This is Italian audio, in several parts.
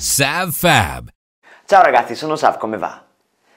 Sav Fab. Ciao ragazzi, sono Sav, come va?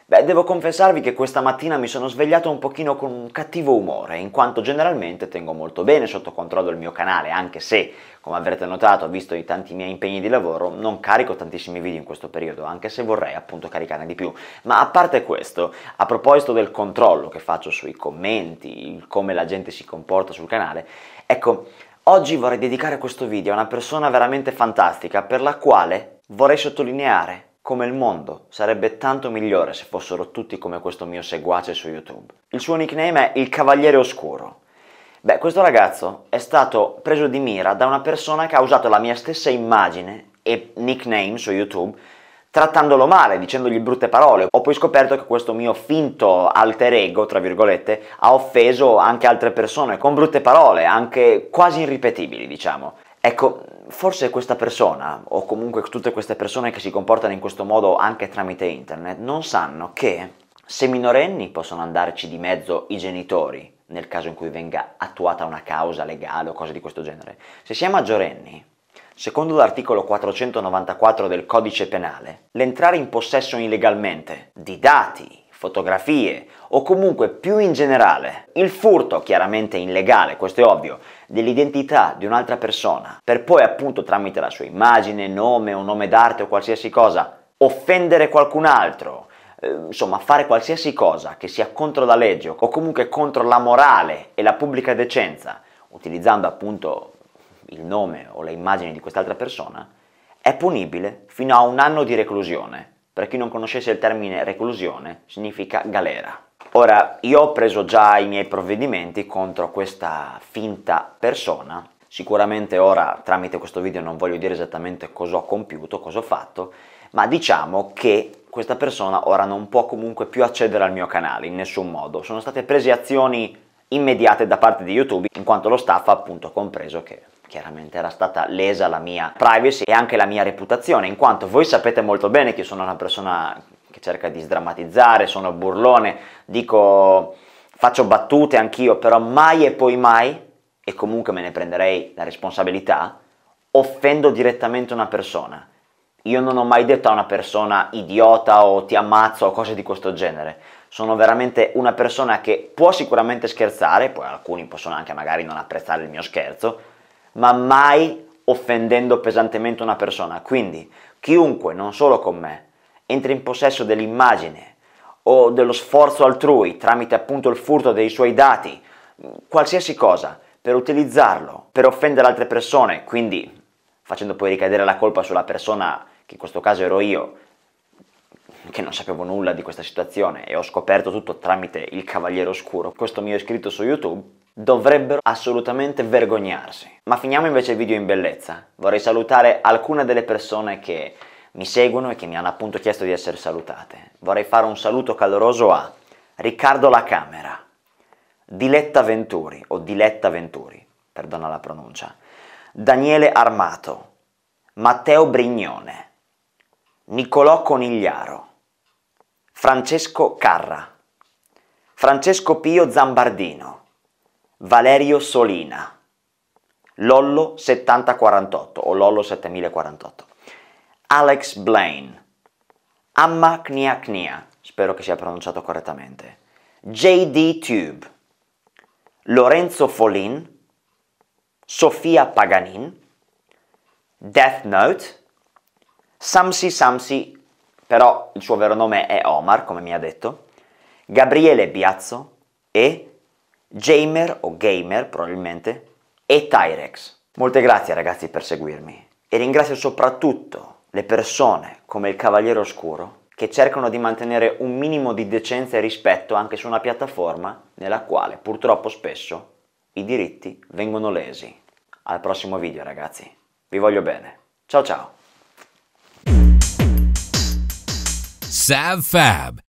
Beh, devo confessarvi che questa mattina mi sono svegliato un pochino con un cattivo umore, in quanto generalmente tengo molto bene sotto controllo il mio canale, anche se, come avrete notato, visto i tanti miei impegni di lavoro, non carico tantissimi video in questo periodo, anche se vorrei appunto caricarne di più. Ma a parte questo, a proposito del controllo che faccio sui commenti, come la gente si comporta sul canale, ecco, oggi vorrei dedicare questo video a una persona veramente fantastica per la quale Vorrei sottolineare come il mondo sarebbe tanto migliore se fossero tutti come questo mio seguace su YouTube. Il suo nickname è il Cavaliere Oscuro. Beh, questo ragazzo è stato preso di mira da una persona che ha usato la mia stessa immagine e nickname su YouTube trattandolo male, dicendogli brutte parole. Ho poi scoperto che questo mio finto alter ego, tra virgolette, ha offeso anche altre persone con brutte parole, anche quasi irripetibili, diciamo. Ecco, forse questa persona, o comunque tutte queste persone che si comportano in questo modo anche tramite internet, non sanno che se minorenni possono andarci di mezzo i genitori, nel caso in cui venga attuata una causa legale o cose di questo genere, se si è maggiorenni, secondo l'articolo 494 del codice penale, l'entrare in possesso illegalmente di dati fotografie o comunque più in generale il furto, chiaramente illegale, questo è ovvio, dell'identità di un'altra persona per poi appunto tramite la sua immagine, nome o nome d'arte o qualsiasi cosa offendere qualcun altro, eh, insomma fare qualsiasi cosa che sia contro la legge o comunque contro la morale e la pubblica decenza, utilizzando appunto il nome o le immagini di quest'altra persona, è punibile fino a un anno di reclusione per chi non conoscesse il termine reclusione, significa galera. Ora, io ho preso già i miei provvedimenti contro questa finta persona. Sicuramente ora, tramite questo video, non voglio dire esattamente cosa ho compiuto, cosa ho fatto, ma diciamo che questa persona ora non può comunque più accedere al mio canale in nessun modo. Sono state prese azioni immediate da parte di YouTube, in quanto lo staff ha appunto compreso che chiaramente era stata lesa la mia privacy e anche la mia reputazione, in quanto voi sapete molto bene che io sono una persona che cerca di sdrammatizzare, sono burlone, dico faccio battute anch'io, però mai e poi mai, e comunque me ne prenderei la responsabilità, offendo direttamente una persona. Io non ho mai detto a una persona idiota o ti ammazzo o cose di questo genere. Sono veramente una persona che può sicuramente scherzare, poi alcuni possono anche magari non apprezzare il mio scherzo, ma mai offendendo pesantemente una persona. Quindi chiunque, non solo con me, entri in possesso dell'immagine o dello sforzo altrui tramite appunto il furto dei suoi dati, qualsiasi cosa, per utilizzarlo, per offendere altre persone, quindi facendo poi ricadere la colpa sulla persona, che in questo caso ero io, che non sapevo nulla di questa situazione e ho scoperto tutto tramite il Cavaliere Oscuro, questo mio iscritto su YouTube, dovrebbero assolutamente vergognarsi. Ma finiamo invece il video in bellezza. Vorrei salutare alcune delle persone che mi seguono e che mi hanno appunto chiesto di essere salutate. Vorrei fare un saluto caloroso a Riccardo La Camera, Diletta Venturi o Diletta Venturi, perdona la pronuncia, Daniele Armato, Matteo Brignone, Niccolò Conigliaro, Francesco Carra, Francesco Pio Zambardino, Valerio Solina, Lollo 7048 o Lollo 7048, Alex Blaine, Amma Knia Knia, spero che sia pronunciato correttamente, JD Tube, Lorenzo Folin, Sofia Paganin, Death Note, Samsi Samsi, però il suo vero nome è Omar, come mi ha detto, Gabriele Biazzo e Jamer o Gamer probabilmente e Tyrex. Molte grazie ragazzi per seguirmi e ringrazio soprattutto le persone come il Cavaliere Oscuro che cercano di mantenere un minimo di decenza e rispetto anche su una piattaforma nella quale purtroppo spesso i diritti vengono lesi. Al prossimo video ragazzi, vi voglio bene. Ciao ciao! Sav Fab.